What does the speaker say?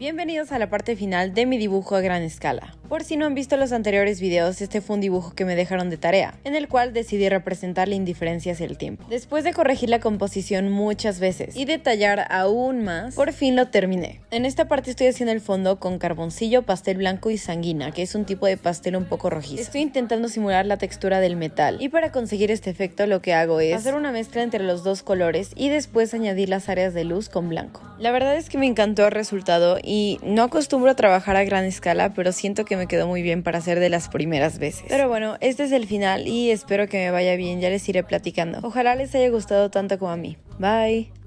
Bienvenidos a la parte final de mi dibujo a gran escala. Por si no han visto los anteriores videos, este fue un dibujo que me dejaron de tarea, en el cual decidí representar la indiferencia hacia el tiempo. Después de corregir la composición muchas veces y detallar aún más, por fin lo terminé. En esta parte estoy haciendo el fondo con carboncillo, pastel blanco y sanguina, que es un tipo de pastel un poco rojizo. Estoy intentando simular la textura del metal y para conseguir este efecto lo que hago es hacer una mezcla entre los dos colores y después añadir las áreas de luz con blanco. La verdad es que me encantó el resultado y no acostumbro a trabajar a gran escala, pero siento que me quedó muy bien para hacer de las primeras veces. Pero bueno, este es el final y espero que me vaya bien, ya les iré platicando. Ojalá les haya gustado tanto como a mí. Bye.